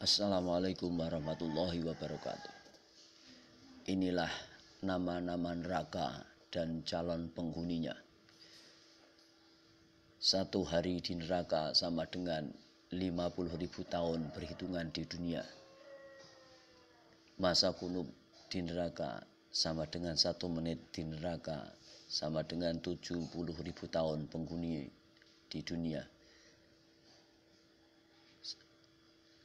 Assalamualaikum warahmatullahi wabarakatuh. Inilah nama-nama neraka dan calon penghuninya. Satu hari di neraka sama dengan 50 ribu tahun perhitungan di dunia. Masa kunub di neraka sama dengan satu menit di neraka sama dengan 70 ribu tahun penghuni di dunia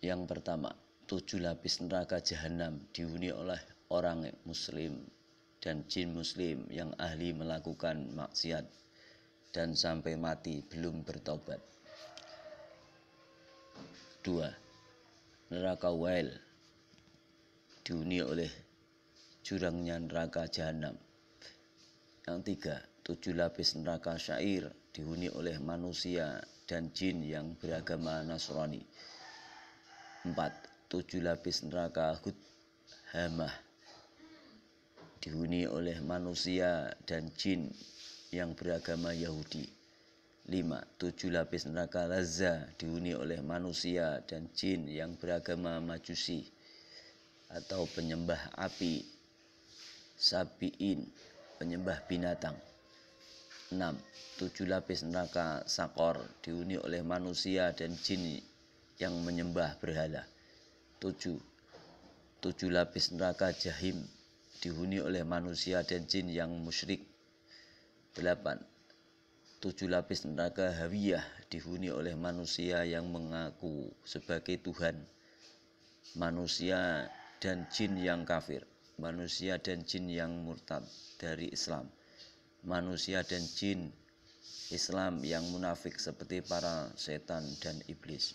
yang pertama tujuh lapis neraka jahanam dihuni oleh orang muslim dan jin muslim yang ahli melakukan maksiat dan sampai mati belum bertobat dua, Neraka Wael dihuni oleh jurangnya neraka jahanam. Yang tiga, tujuh lapis neraka syair dihuni oleh manusia dan jin yang beragama Nasrani. Empat, tujuh lapis neraka hud hamah dihuni oleh manusia dan jin yang beragama Yahudi. Lima, tujuh lapis neraka lazza dihuni oleh manusia dan jin yang beragama majusi atau penyembah api sabiin penyembah binatang 6. Tujuh lapis neraka sakor dihuni oleh manusia dan jin yang menyembah berhala 7. Tujuh lapis neraka jahim dihuni oleh manusia dan jin yang musyrik 8. Tujuh lapis neraka hawiyah dihuni oleh manusia yang mengaku sebagai Tuhan manusia dan jin yang kafir manusia dan jin yang murtad dari Islam manusia dan jin Islam yang munafik seperti para setan dan iblis